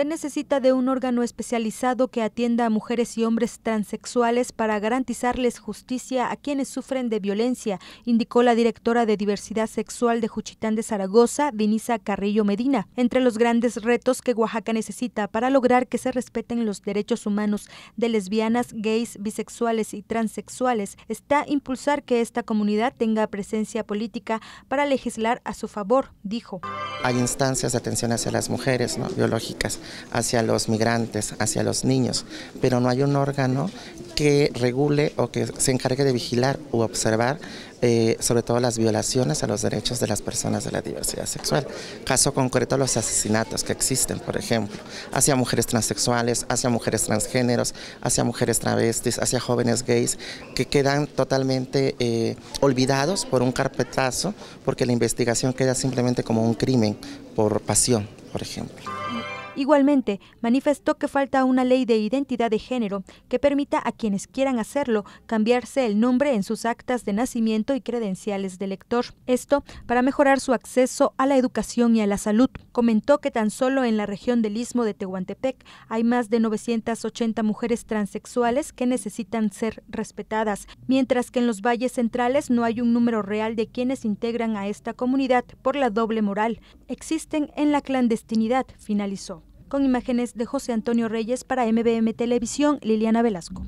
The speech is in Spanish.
se necesita de un órgano especializado que atienda a mujeres y hombres transexuales para garantizarles justicia a quienes sufren de violencia, indicó la directora de diversidad sexual de Juchitán de Zaragoza, Vinisa Carrillo Medina. Entre los grandes retos que Oaxaca necesita para lograr que se respeten los derechos humanos de lesbianas, gays, bisexuales y transexuales está impulsar que esta comunidad tenga presencia política para legislar a su favor, dijo hay instancias de atención hacia las mujeres ¿no? biológicas, hacia los migrantes, hacia los niños, pero no hay un órgano que regule o que se encargue de vigilar u observar eh, sobre todo las violaciones a los derechos de las personas de la diversidad sexual. Caso concreto, los asesinatos que existen, por ejemplo, hacia mujeres transexuales, hacia mujeres transgéneros, hacia mujeres travestis, hacia jóvenes gays, que quedan totalmente eh, olvidados por un carpetazo, porque la investigación queda simplemente como un crimen por pasión, por ejemplo. Igualmente, manifestó que falta una ley de identidad de género que permita a quienes quieran hacerlo cambiarse el nombre en sus actas de nacimiento y credenciales de lector. Esto para mejorar su acceso a la educación y a la salud. Comentó que tan solo en la región del Istmo de Tehuantepec hay más de 980 mujeres transexuales que necesitan ser respetadas, mientras que en los valles centrales no hay un número real de quienes integran a esta comunidad por la doble moral. Existen en la clandestinidad, finalizó con imágenes de José Antonio Reyes para MBM Televisión, Liliana Velasco.